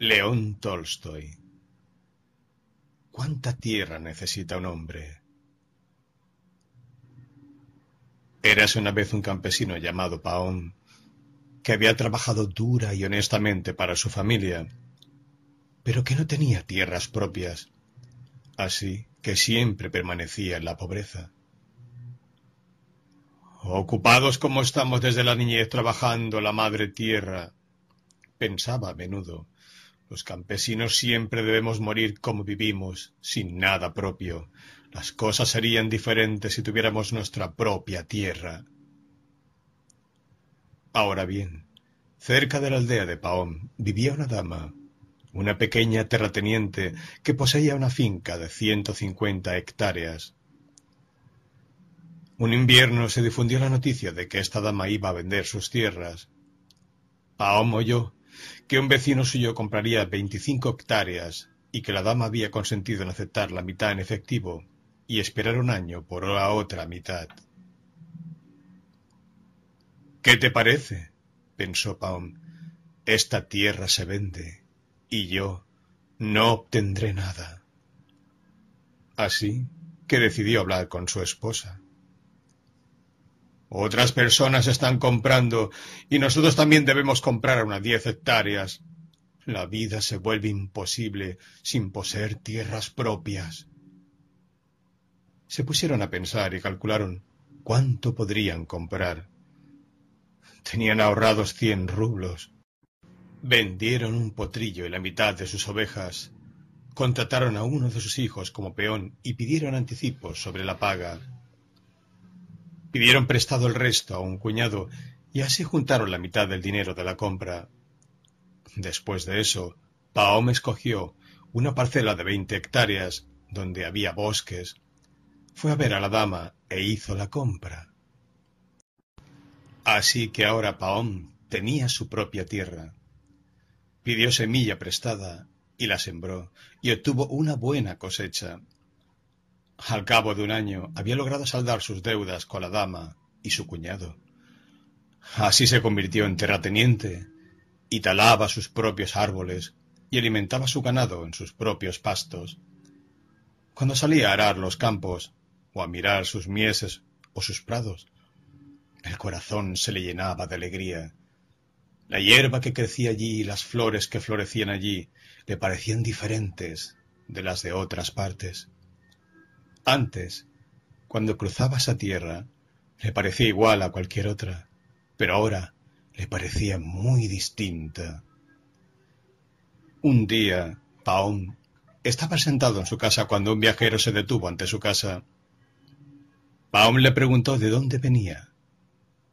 León Tolstoy ¿Cuánta tierra necesita un hombre? Eras una vez un campesino llamado Paón, que había trabajado dura y honestamente para su familia, pero que no tenía tierras propias, así que siempre permanecía en la pobreza. Ocupados como estamos desde la niñez trabajando la madre tierra, pensaba a menudo, los campesinos siempre debemos morir como vivimos, sin nada propio. Las cosas serían diferentes si tuviéramos nuestra propia tierra. Ahora bien, cerca de la aldea de Paón vivía una dama, una pequeña terrateniente que poseía una finca de ciento cincuenta hectáreas. Un invierno se difundió la noticia de que esta dama iba a vender sus tierras. Paón oyó que un vecino suyo compraría veinticinco hectáreas y que la dama había consentido en aceptar la mitad en efectivo y esperar un año por la otra mitad. ¿Qué te parece? pensó Pahom. Esta tierra se vende y yo no obtendré nada. Así que decidió hablar con su esposa. Otras personas están comprando y nosotros también debemos comprar unas diez hectáreas. La vida se vuelve imposible sin poseer tierras propias. Se pusieron a pensar y calcularon cuánto podrían comprar. Tenían ahorrados cien rublos. Vendieron un potrillo y la mitad de sus ovejas. Contrataron a uno de sus hijos como peón y pidieron anticipos sobre la paga. Pidieron prestado el resto a un cuñado y así juntaron la mitad del dinero de la compra. Después de eso, Paom escogió una parcela de veinte hectáreas donde había bosques. Fue a ver a la dama e hizo la compra. Así que ahora Paom tenía su propia tierra. Pidió semilla prestada y la sembró y obtuvo una buena cosecha. Al cabo de un año había logrado saldar sus deudas con la dama y su cuñado. Así se convirtió en terrateniente y talaba sus propios árboles y alimentaba su ganado en sus propios pastos. Cuando salía a arar los campos o a mirar sus mieses o sus prados, el corazón se le llenaba de alegría. La hierba que crecía allí y las flores que florecían allí le parecían diferentes de las de otras partes. Antes, cuando cruzaba esa tierra, le parecía igual a cualquier otra, pero ahora le parecía muy distinta. Un día, Paón estaba sentado en su casa cuando un viajero se detuvo ante su casa. Paón le preguntó de dónde venía,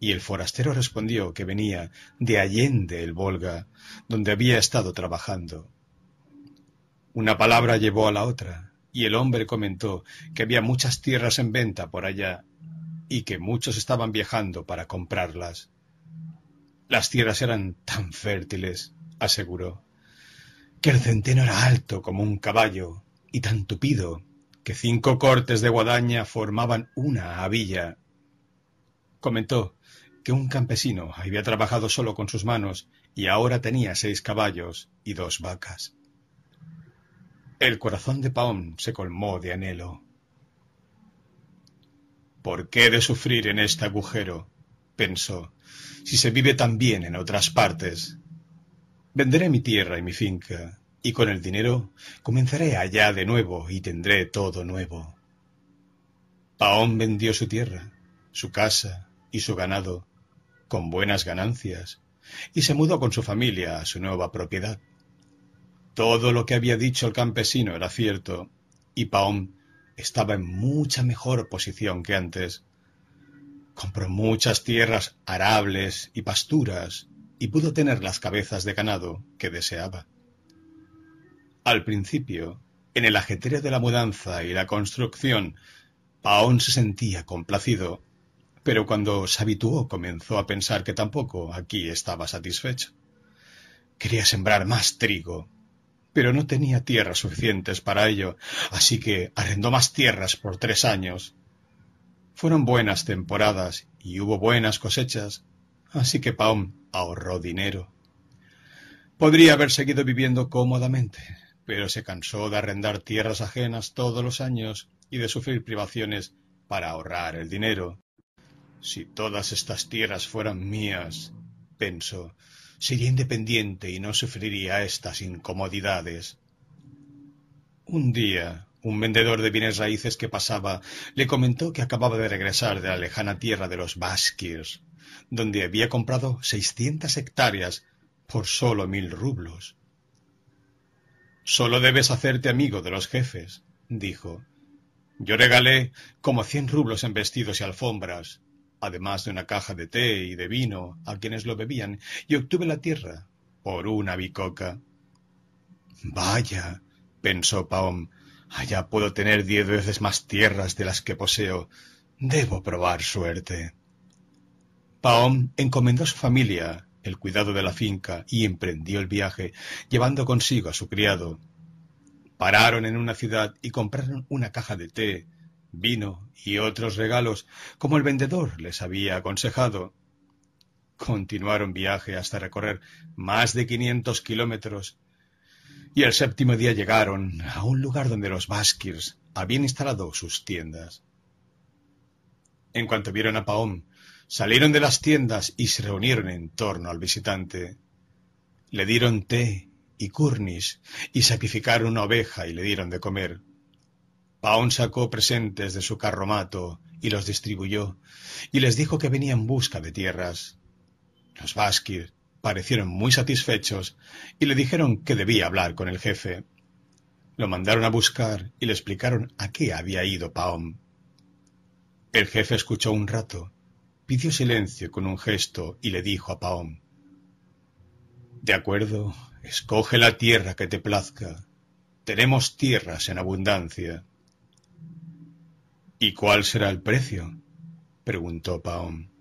y el forastero respondió que venía de Allende el Volga, donde había estado trabajando. Una palabra llevó a la otra, y el hombre comentó que había muchas tierras en venta por allá y que muchos estaban viajando para comprarlas. Las tierras eran tan fértiles, aseguró, que el centeno era alto como un caballo y tan tupido que cinco cortes de guadaña formaban una avilla. Comentó que un campesino había trabajado solo con sus manos y ahora tenía seis caballos y dos vacas. El corazón de Paón se colmó de anhelo. ¿Por qué de sufrir en este agujero? pensó, si se vive tan bien en otras partes. Venderé mi tierra y mi finca, y con el dinero comenzaré allá de nuevo y tendré todo nuevo. Paón vendió su tierra, su casa y su ganado, con buenas ganancias, y se mudó con su familia a su nueva propiedad. Todo lo que había dicho el campesino era cierto, y Paón estaba en mucha mejor posición que antes. Compró muchas tierras arables y pasturas y pudo tener las cabezas de ganado que deseaba. Al principio, en el ajetreo de la mudanza y la construcción, Paón se sentía complacido, pero cuando se habituó comenzó a pensar que tampoco aquí estaba satisfecho. Quería sembrar más trigo, pero no tenía tierras suficientes para ello, así que arrendó más tierras por tres años. Fueron buenas temporadas y hubo buenas cosechas, así que Paum ahorró dinero. Podría haber seguido viviendo cómodamente, pero se cansó de arrendar tierras ajenas todos los años y de sufrir privaciones para ahorrar el dinero. Si todas estas tierras fueran mías, pensó, sería independiente y no sufriría estas incomodidades. Un día, un vendedor de bienes raíces que pasaba le comentó que acababa de regresar de la lejana tierra de los Baskirs, donde había comprado seiscientas hectáreas por solo mil rublos. —Sólo debes hacerte amigo de los jefes, dijo. Yo regalé como cien rublos en vestidos y alfombras, además de una caja de té y de vino a quienes lo bebían, y obtuve la tierra por una bicoca. Vaya, pensó Paom, allá puedo tener diez veces más tierras de las que poseo. Debo probar suerte. Paom encomendó a su familia el cuidado de la finca y emprendió el viaje, llevando consigo a su criado. Pararon en una ciudad y compraron una caja de té, vino y otros regalos, como el vendedor les había aconsejado. Continuaron viaje hasta recorrer más de quinientos kilómetros, y el séptimo día llegaron a un lugar donde los Baskirs habían instalado sus tiendas. En cuanto vieron a Paón, salieron de las tiendas y se reunieron en torno al visitante. Le dieron té y curnis y sacrificaron una oveja y le dieron de comer. Paón sacó presentes de su carromato y los distribuyó, y les dijo que venía en busca de tierras. Los Vaskir parecieron muy satisfechos y le dijeron que debía hablar con el jefe. Lo mandaron a buscar y le explicaron a qué había ido Paón. El jefe escuchó un rato, pidió silencio con un gesto y le dijo a Paón De acuerdo, escoge la tierra que te plazca. Tenemos tierras en abundancia. ¿Y cuál será el precio? preguntó Paón.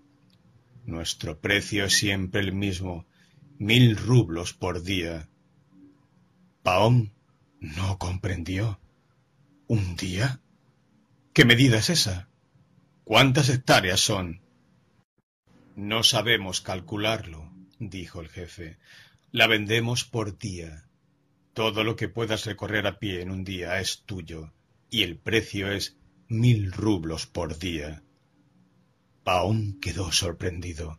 Nuestro precio es siempre el mismo, mil rublos por día. Paón no comprendió. ¿Un día? ¿Qué medida es esa? ¿Cuántas hectáreas son? No sabemos calcularlo, dijo el jefe. La vendemos por día. Todo lo que puedas recorrer a pie en un día es tuyo, y el precio es mil rublos por día. Paón quedó sorprendido.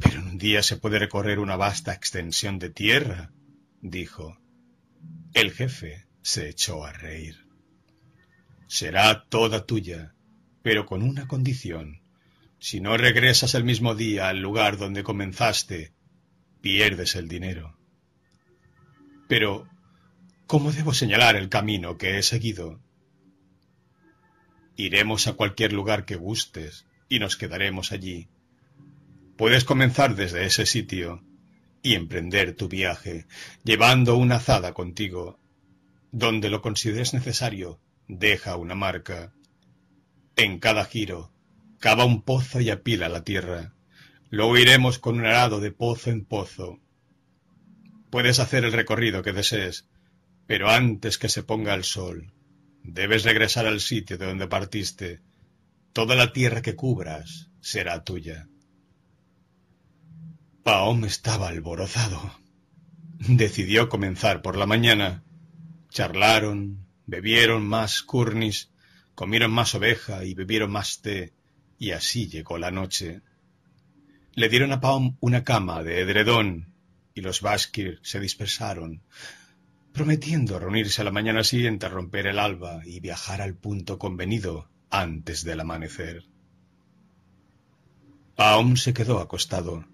Pero en un día se puede recorrer una vasta extensión de tierra, dijo. El jefe se echó a reír. Será toda tuya, pero con una condición. Si no regresas el mismo día al lugar donde comenzaste, pierdes el dinero. Pero, ¿cómo debo señalar el camino que he seguido? Iremos a cualquier lugar que gustes y nos quedaremos allí. Puedes comenzar desde ese sitio y emprender tu viaje, llevando una azada contigo. Donde lo consideres necesario, deja una marca. En cada giro, cava un pozo y apila la tierra. Luego iremos con un arado de pozo en pozo. Puedes hacer el recorrido que desees, pero antes que se ponga el sol, Debes regresar al sitio de donde partiste. Toda la tierra que cubras será tuya. Paom estaba alborozado. Decidió comenzar por la mañana. Charlaron, bebieron más kurnis, comieron más oveja y bebieron más té, y así llegó la noche. Le dieron a Paom una cama de edredón, y los Baskir se dispersaron prometiendo reunirse a la mañana siguiente a romper el alba y viajar al punto convenido antes del amanecer. Aún se quedó acostado,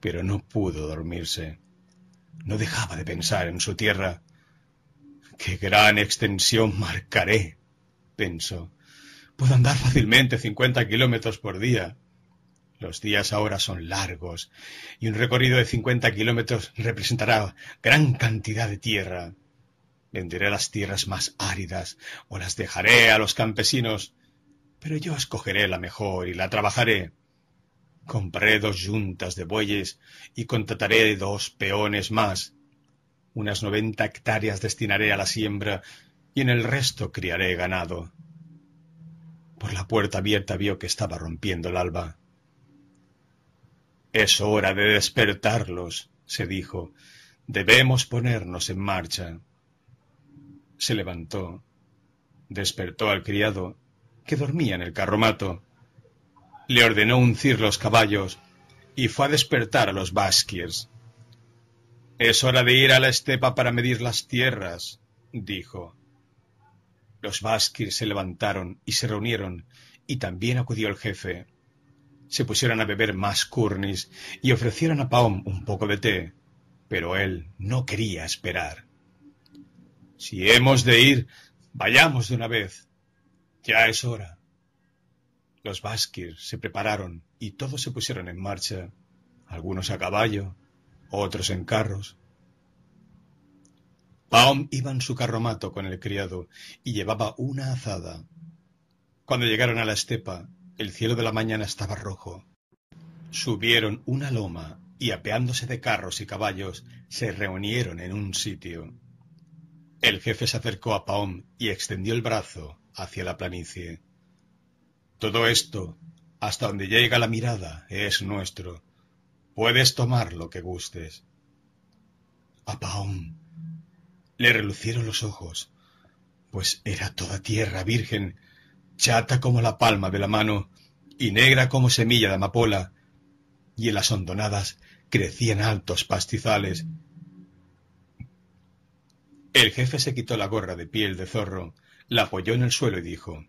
pero no pudo dormirse. No dejaba de pensar en su tierra. ¡Qué gran extensión marcaré! pensó. Puedo andar fácilmente cincuenta kilómetros por día. Los días ahora son largos y un recorrido de cincuenta kilómetros representará gran cantidad de tierra. Venderé las tierras más áridas o las dejaré a los campesinos, pero yo escogeré la mejor y la trabajaré. Compraré dos yuntas de bueyes y contrataré dos peones más. Unas noventa hectáreas destinaré a la siembra y en el resto criaré ganado. Por la puerta abierta vio que estaba rompiendo el alba. Es hora de despertarlos, se dijo. Debemos ponernos en marcha. Se levantó. Despertó al criado, que dormía en el carromato. Le ordenó uncir los caballos y fue a despertar a los basquiers. Es hora de ir a la estepa para medir las tierras, dijo. Los basquiers se levantaron y se reunieron, y también acudió el jefe se pusieron a beber más Curnis y ofrecieron a Paom un poco de té, pero él no quería esperar. Si hemos de ir, vayamos de una vez. Ya es hora. Los Baskir se prepararon y todos se pusieron en marcha, algunos a caballo, otros en carros. Paom iba en su carromato con el criado y llevaba una azada. Cuando llegaron a la estepa, el cielo de la mañana estaba rojo. Subieron una loma y apeándose de carros y caballos, se reunieron en un sitio. El jefe se acercó a Paón y extendió el brazo hacia la planicie. Todo esto, hasta donde llega la mirada, es nuestro. Puedes tomar lo que gustes. A Paón le relucieron los ojos, pues era toda tierra virgen chata como la palma de la mano y negra como semilla de amapola, y en las hondonadas crecían altos pastizales. El jefe se quitó la gorra de piel de zorro, la apoyó en el suelo y dijo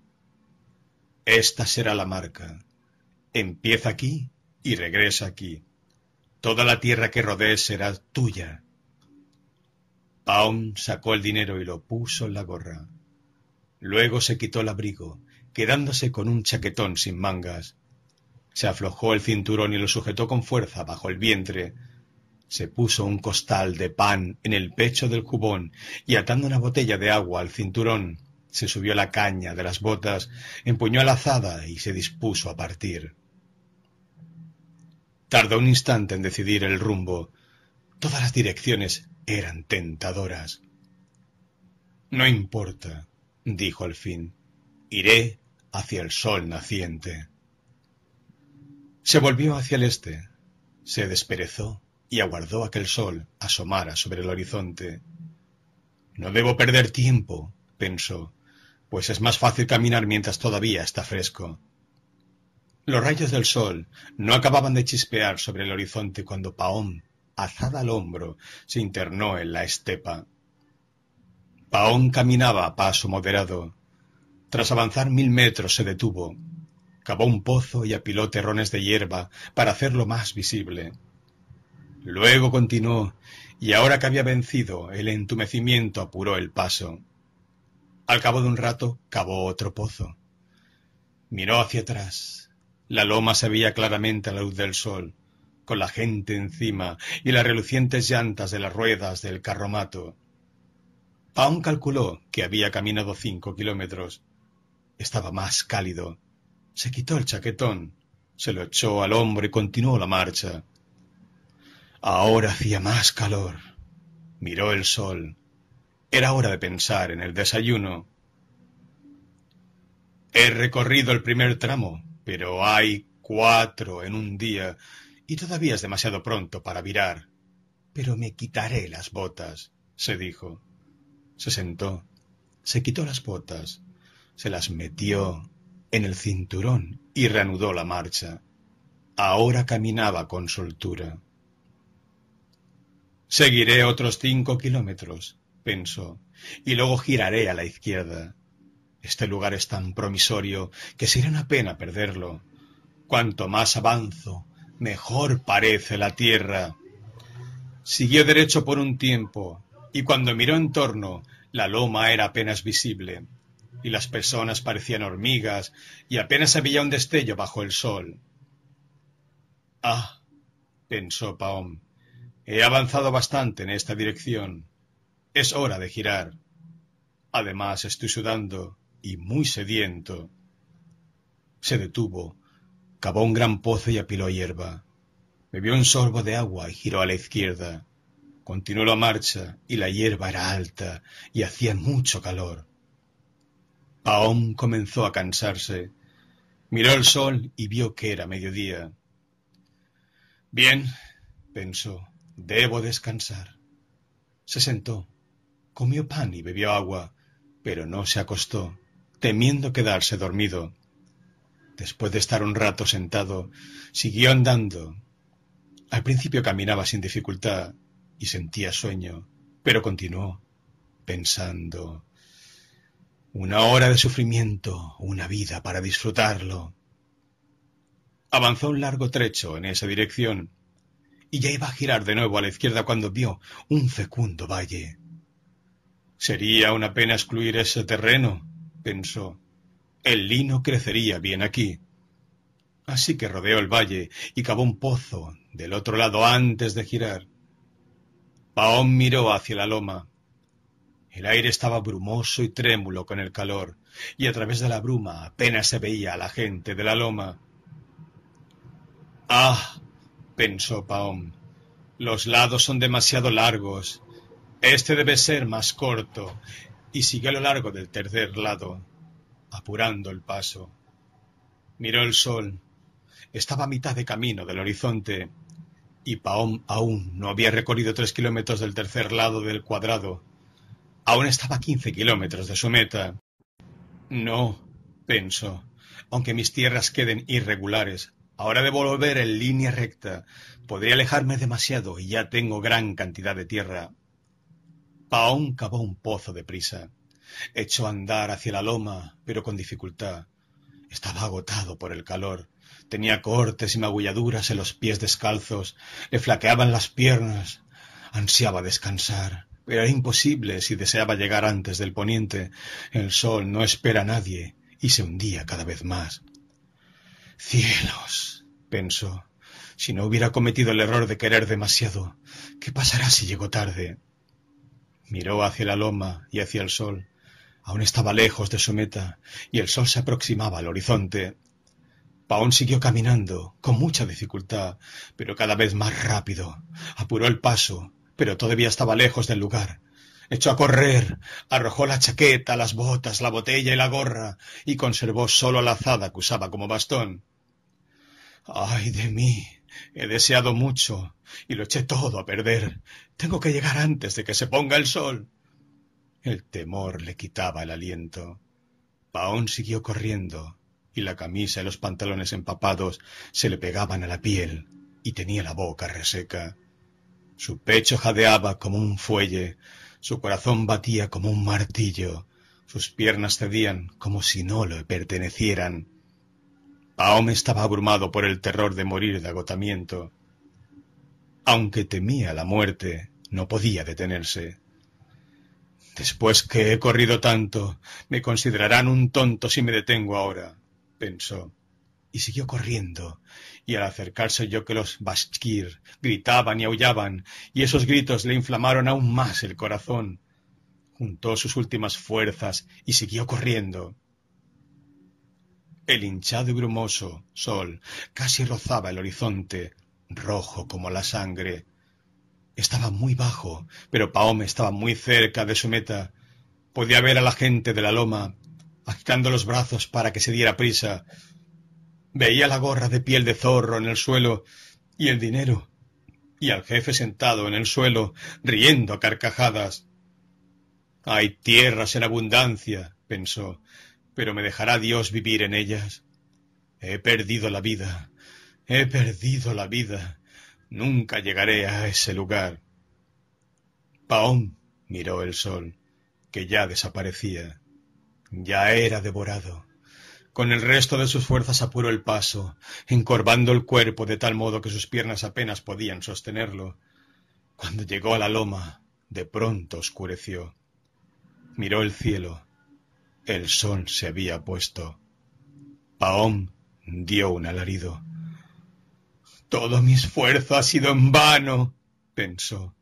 Esta será la marca. Empieza aquí y regresa aquí. Toda la tierra que rodees será tuya. Paum sacó el dinero y lo puso en la gorra. Luego se quitó el abrigo, quedándose con un chaquetón sin mangas. Se aflojó el cinturón y lo sujetó con fuerza bajo el vientre. Se puso un costal de pan en el pecho del cubón y atando una botella de agua al cinturón, se subió la caña de las botas, empuñó la azada y se dispuso a partir. Tardó un instante en decidir el rumbo. Todas las direcciones eran tentadoras. No importa, dijo al fin. Iré hacia el sol naciente. Se volvió hacia el este, se desperezó y aguardó a que el sol asomara sobre el horizonte. No debo perder tiempo, pensó, pues es más fácil caminar mientras todavía está fresco. Los rayos del sol no acababan de chispear sobre el horizonte cuando Paón, azada al hombro, se internó en la estepa. Paón caminaba a paso moderado, tras avanzar mil metros se detuvo. Cavó un pozo y apiló terrones de hierba para hacerlo más visible. Luego continuó, y ahora que había vencido, el entumecimiento apuró el paso. Al cabo de un rato cavó otro pozo. Miró hacia atrás. La loma se veía claramente a la luz del sol, con la gente encima y las relucientes llantas de las ruedas del carromato. Paun calculó que había caminado cinco kilómetros estaba más cálido. Se quitó el chaquetón, se lo echó al hombro y continuó la marcha. Ahora hacía más calor. Miró el sol. Era hora de pensar en el desayuno. He recorrido el primer tramo, pero hay cuatro en un día y todavía es demasiado pronto para virar. Pero me quitaré las botas, se dijo. Se sentó, se quitó las botas, se las metió en el cinturón y reanudó la marcha. Ahora caminaba con soltura. Seguiré otros cinco kilómetros, pensó, y luego giraré a la izquierda. Este lugar es tan promisorio que será una pena perderlo. Cuanto más avanzo, mejor parece la tierra. Siguió derecho por un tiempo, y cuando miró en torno, la loma era apenas visible y las personas parecían hormigas y apenas había un destello bajo el sol. Ah, pensó Paom, he avanzado bastante en esta dirección. Es hora de girar. Además, estoy sudando y muy sediento. Se detuvo, cavó un gran pozo y apiló hierba. Bebió un sorbo de agua y giró a la izquierda. Continuó la marcha y la hierba era alta y hacía mucho calor. Aún comenzó a cansarse. Miró el sol y vio que era mediodía. Bien, pensó, debo descansar. Se sentó, comió pan y bebió agua, pero no se acostó, temiendo quedarse dormido. Después de estar un rato sentado, siguió andando. Al principio caminaba sin dificultad y sentía sueño, pero continuó pensando, una hora de sufrimiento, una vida para disfrutarlo. Avanzó un largo trecho en esa dirección y ya iba a girar de nuevo a la izquierda cuando vio un fecundo valle. Sería una pena excluir ese terreno, pensó. El lino crecería bien aquí. Así que rodeó el valle y cavó un pozo del otro lado antes de girar. Paón miró hacia la loma. El aire estaba brumoso y trémulo con el calor, y a través de la bruma apenas se veía a la gente de la loma. Ah, pensó Paón, los lados son demasiado largos. Este debe ser más corto, y siguió a lo largo del tercer lado, apurando el paso. Miró el sol. Estaba a mitad de camino del horizonte, y Paón aún no había recorrido tres kilómetros del tercer lado del cuadrado Aún estaba a quince kilómetros de su meta. No, pensó, aunque mis tierras queden irregulares, ahora debo volver en línea recta. Podría alejarme demasiado y ya tengo gran cantidad de tierra. Paón cavó un pozo de prisa. Echó a andar hacia la loma, pero con dificultad. Estaba agotado por el calor. Tenía cortes y magulladuras en los pies descalzos, le flaqueaban las piernas, ansiaba descansar. Era imposible si deseaba llegar antes del poniente. El sol no espera a nadie y se hundía cada vez más. Cielos, pensó, si no hubiera cometido el error de querer demasiado, ¿qué pasará si llego tarde? Miró hacia la loma y hacia el sol. Aún estaba lejos de su meta y el sol se aproximaba al horizonte. Paón siguió caminando, con mucha dificultad, pero cada vez más rápido. Apuró el paso pero todavía estaba lejos del lugar. Echó a correr, arrojó la chaqueta, las botas, la botella y la gorra, y conservó solo la azada que usaba como bastón. Ay de mí. He deseado mucho, y lo eché todo a perder. Tengo que llegar antes de que se ponga el sol. El temor le quitaba el aliento. Paón siguió corriendo, y la camisa y los pantalones empapados se le pegaban a la piel, y tenía la boca reseca. Su pecho jadeaba como un fuelle, su corazón batía como un martillo, sus piernas cedían como si no le pertenecieran. Paom estaba abrumado por el terror de morir de agotamiento. Aunque temía la muerte, no podía detenerse. Después que he corrido tanto, me considerarán un tonto si me detengo ahora, pensó y siguió corriendo. Y al acercarse oyó que los Bashkir gritaban y aullaban, y esos gritos le inflamaron aún más el corazón. Juntó sus últimas fuerzas y siguió corriendo. El hinchado y brumoso sol casi rozaba el horizonte, rojo como la sangre. Estaba muy bajo, pero Paome estaba muy cerca de su meta. Podía ver a la gente de la loma agitando los brazos para que se diera prisa, Veía la gorra de piel de zorro en el suelo y el dinero, y al jefe sentado en el suelo, riendo a carcajadas. Hay tierras en abundancia, pensó, pero me dejará Dios vivir en ellas. He perdido la vida, he perdido la vida. Nunca llegaré a ese lugar. Paón miró el sol, que ya desaparecía. Ya era devorado. Con el resto de sus fuerzas apuró el paso, encorvando el cuerpo de tal modo que sus piernas apenas podían sostenerlo. Cuando llegó a la loma, de pronto oscureció. Miró el cielo. El sol se había puesto. Paom dio un alarido. Todo mi esfuerzo ha sido en vano, pensó,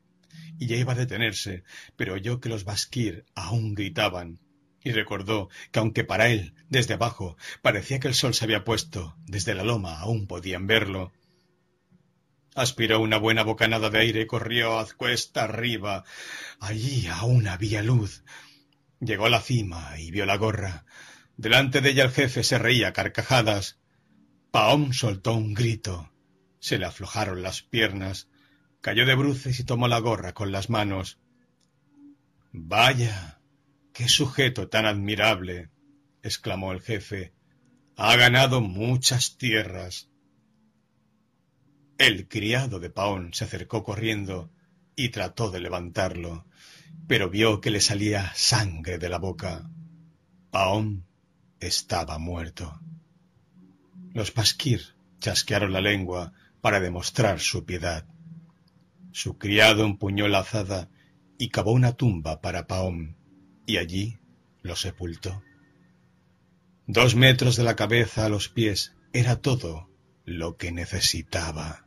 y ya iba a detenerse, pero oyó que los basquir aún gritaban y recordó que aunque para él, desde abajo, parecía que el sol se había puesto, desde la loma aún podían verlo. Aspiró una buena bocanada de aire, y corrió a cuesta arriba. Allí aún había luz. Llegó a la cima y vio la gorra. Delante de ella el jefe se reía a carcajadas. paón soltó un grito. Se le aflojaron las piernas. Cayó de bruces y tomó la gorra con las manos. Vaya, ¡Qué sujeto tan admirable! exclamó el jefe. Ha ganado muchas tierras. El criado de Paón se acercó corriendo y trató de levantarlo, pero vio que le salía sangre de la boca. Paón estaba muerto. Los pasquir chasquearon la lengua para demostrar su piedad. Su criado empuñó la azada y cavó una tumba para Paón y allí lo sepultó. Dos metros de la cabeza a los pies era todo lo que necesitaba.